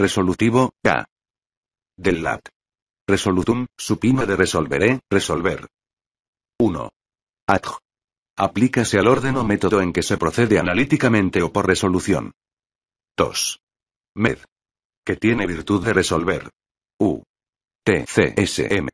Resolutivo, K. Del lat. Resolutum, supima de resolveré, resolver. 1. Adj. Aplícase al orden o método en que se procede analíticamente o por resolución. 2. Med. Que tiene virtud de resolver. U. T. C. S. M.